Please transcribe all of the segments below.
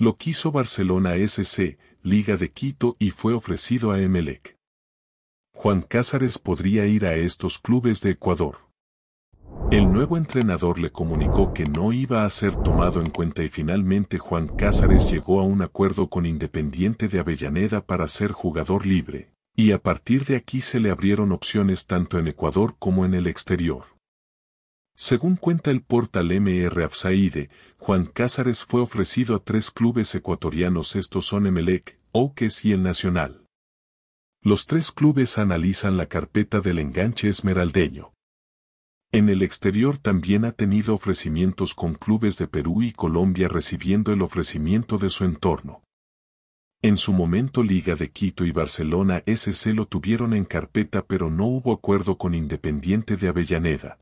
Lo quiso Barcelona SC, Liga de Quito y fue ofrecido a Emelec. Juan Cázares podría ir a estos clubes de Ecuador. El nuevo entrenador le comunicó que no iba a ser tomado en cuenta y finalmente Juan Cázares llegó a un acuerdo con Independiente de Avellaneda para ser jugador libre, y a partir de aquí se le abrieron opciones tanto en Ecuador como en el exterior. Según cuenta el portal MR Afsaide, Juan Cázares fue ofrecido a tres clubes ecuatorianos estos son Emelec, Oques y el Nacional. Los tres clubes analizan la carpeta del enganche esmeraldeño. En el exterior también ha tenido ofrecimientos con clubes de Perú y Colombia recibiendo el ofrecimiento de su entorno. En su momento Liga de Quito y Barcelona SC lo tuvieron en carpeta pero no hubo acuerdo con Independiente de Avellaneda.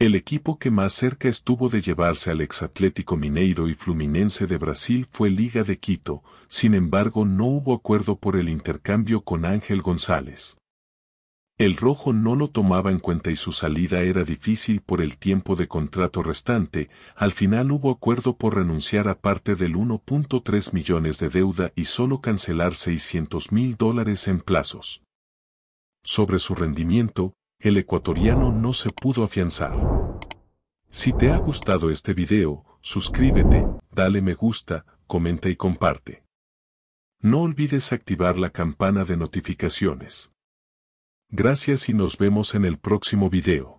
El equipo que más cerca estuvo de llevarse al exatlético mineiro y fluminense de Brasil fue Liga de Quito, sin embargo no hubo acuerdo por el intercambio con Ángel González. El rojo no lo tomaba en cuenta y su salida era difícil por el tiempo de contrato restante, al final hubo acuerdo por renunciar a parte del 1.3 millones de deuda y solo cancelar 600 mil dólares en plazos. Sobre su rendimiento, el ecuatoriano no se pudo afianzar. Si te ha gustado este video, suscríbete, dale me gusta, comenta y comparte. No olvides activar la campana de notificaciones. Gracias y nos vemos en el próximo video.